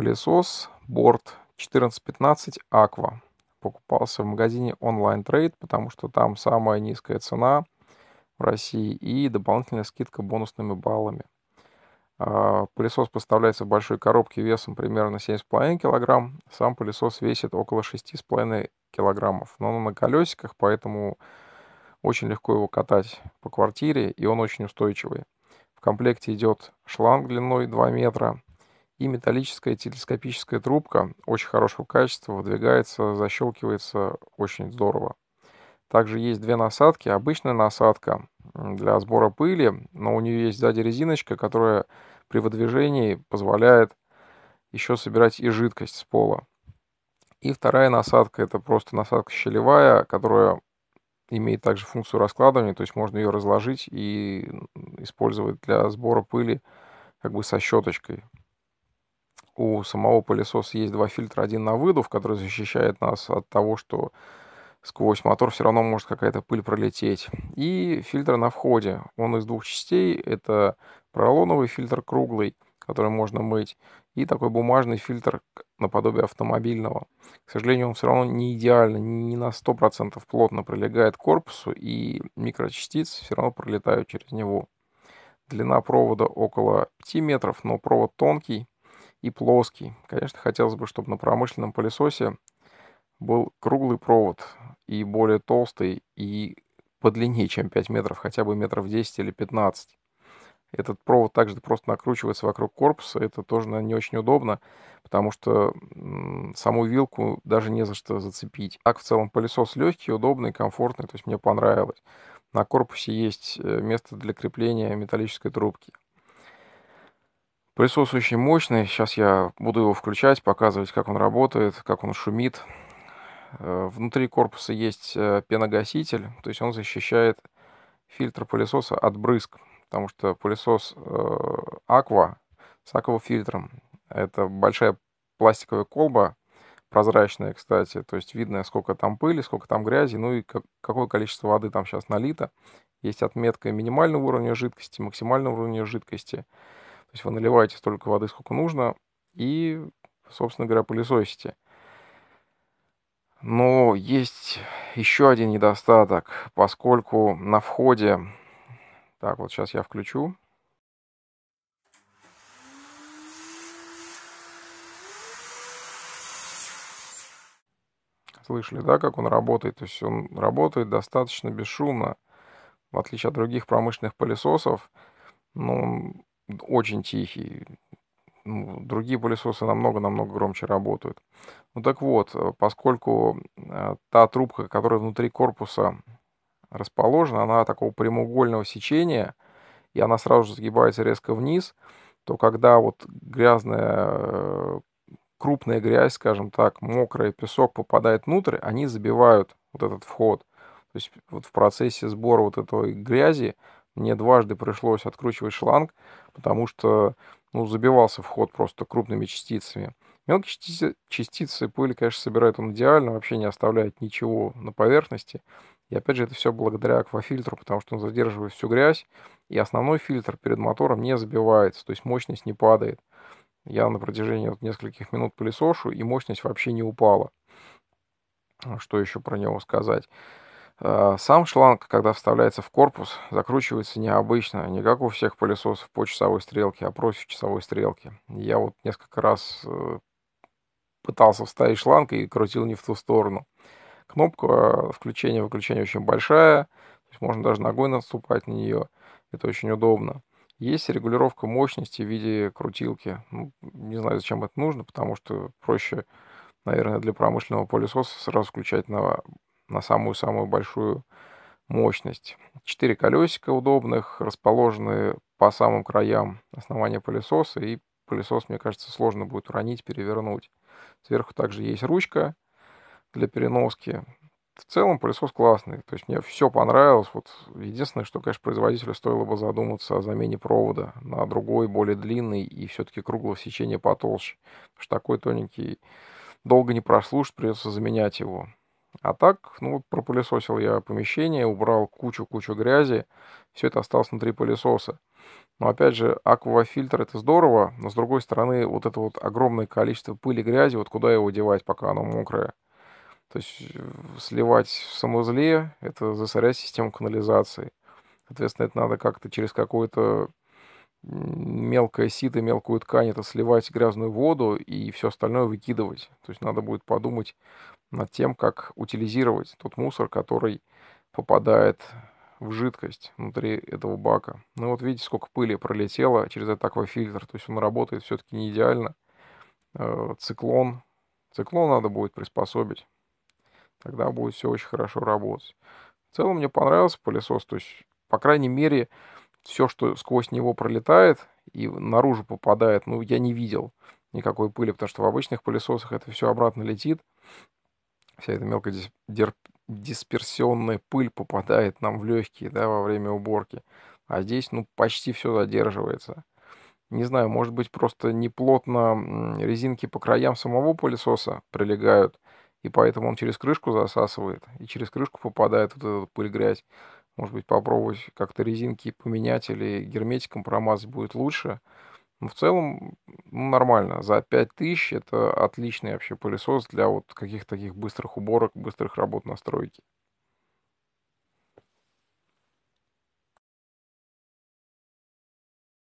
пылесос Борт 1415 Aqua. Покупался в магазине онлайн трейд, потому что там самая низкая цена в России и дополнительная скидка бонусными баллами. А, пылесос поставляется в большой коробке весом примерно 7,5 кг. Сам пылесос весит около 6,5 кг. Но он на колесиках, поэтому очень легко его катать по квартире, и он очень устойчивый. В комплекте идет шланг длиной 2 метра, и металлическая телескопическая трубка очень хорошего качества, выдвигается, защелкивается очень здорово. Также есть две насадки. Обычная насадка для сбора пыли, но у нее есть сзади резиночка, которая при выдвижении позволяет еще собирать и жидкость с пола. И вторая насадка это просто насадка щелевая, которая имеет также функцию раскладывания, то есть можно ее разложить и использовать для сбора пыли как бы со щеточкой у самого пылесоса есть два фильтра, один на выдув, который защищает нас от того, что сквозь мотор все равно может какая-то пыль пролететь. И фильтр на входе. Он из двух частей. Это поролоновый фильтр круглый, который можно мыть, и такой бумажный фильтр наподобие автомобильного. К сожалению, он все равно не идеально, не на 100% плотно прилегает к корпусу, и микрочастицы все равно пролетают через него. Длина провода около 5 метров, но провод тонкий, и плоский. Конечно, хотелось бы, чтобы на промышленном пылесосе был круглый провод и более толстый, и подлиннее, чем 5 метров, хотя бы метров 10 или 15. Этот провод также просто накручивается вокруг корпуса. Это тоже наверное, не очень удобно, потому что саму вилку даже не за что зацепить. Так, в целом, пылесос легкий, удобный, комфортный. То есть мне понравилось. На корпусе есть э, место для крепления металлической трубки. Пылесос очень мощный. Сейчас я буду его включать, показывать, как он работает, как он шумит. Э, внутри корпуса есть э, пеногаситель, то есть он защищает фильтр пылесоса от брызг, потому что пылесос Aqua э, с аквафильтром – это большая пластиковая колба, прозрачная, кстати, то есть видно, сколько там пыли, сколько там грязи, ну и как, какое количество воды там сейчас налито. Есть отметка минимального уровня жидкости, максимального уровня жидкости – то есть вы наливаете столько воды, сколько нужно, и, собственно говоря, пылесосите. Но есть еще один недостаток, поскольку на входе... Так, вот сейчас я включу. Слышали, да, как он работает? То есть он работает достаточно бесшумно. В отличие от других промышленных пылесосов, но очень тихий. Ну, другие пылесосы намного-намного громче работают. Ну так вот, э, поскольку э, та трубка, которая внутри корпуса расположена, она такого прямоугольного сечения, и она сразу же сгибается резко вниз, то когда вот грязная, э, крупная грязь, скажем так, мокрый песок попадает внутрь, они забивают вот этот вход. То есть вот в процессе сбора вот этой грязи мне дважды пришлось откручивать шланг, потому что ну, забивался вход просто крупными частицами. Мелкие частицы, частицы пыли, конечно, собирает он идеально, вообще не оставляет ничего на поверхности. И опять же, это все благодаря аквафильтру, потому что он задерживает всю грязь, и основной фильтр перед мотором не забивается, то есть мощность не падает. Я на протяжении вот нескольких минут пылесошу, и мощность вообще не упала. Что еще про него сказать? А, сам шланг, когда вставляется в корпус, закручивается необычно, не как у всех пылесосов по часовой стрелке, а против часовой стрелки. Я вот несколько раз э, пытался вставить шланг и крутил не в ту сторону. Кнопка э, включения-выключения очень большая, то есть можно даже ногой наступать на нее, это очень удобно. Есть регулировка мощности в виде крутилки. Ну, не знаю, зачем это нужно, потому что проще, наверное, для промышленного пылесоса сразу включать на на самую-самую большую мощность. Четыре колесика удобных, расположены по самым краям основания пылесоса, и пылесос, мне кажется, сложно будет уронить, перевернуть. Сверху также есть ручка для переноски. В целом пылесос классный, то есть мне все понравилось. Вот единственное, что, конечно, производителю стоило бы задуматься о замене провода на другой, более длинный и все-таки круглого сечения потолще, потому что такой тоненький долго не прослушать, придется заменять его. А так, ну вот пропылесосил я помещение, убрал кучу-кучу грязи, все это осталось внутри пылесоса. Но опять же, аквафильтр это здорово, но с другой стороны, вот это вот огромное количество пыли грязи, вот куда его девать, пока оно мокрое? То есть э, сливать в санузле, это засорять систему канализации. Соответственно, это надо как-то через какое-то мелкое сито, мелкую ткань, это сливать грязную воду и все остальное выкидывать. То есть надо будет подумать над тем, как утилизировать тот мусор, который попадает в жидкость внутри этого бака. Ну вот видите, сколько пыли пролетело через этот аквафильтр. То есть он работает все-таки не идеально. Э, циклон. Циклон надо будет приспособить. Тогда будет все очень хорошо работать. В целом мне понравился пылесос. То есть, по крайней мере, все, что сквозь него пролетает и наружу попадает, ну, я не видел никакой пыли, потому что в обычных пылесосах это все обратно летит вся эта мелкая дисперсионная пыль попадает нам в легкие да, во время уборки. А здесь ну, почти все задерживается. Не знаю, может быть, просто неплотно резинки по краям самого пылесоса прилегают, и поэтому он через крышку засасывает, и через крышку попадает вот эта пыль грязь. Может быть, попробовать как-то резинки поменять или герметиком промазать будет лучше. Но ну, в целом ну, нормально. За 5000 это отличный вообще пылесос для вот каких-то таких быстрых уборок, быстрых работ на стройке.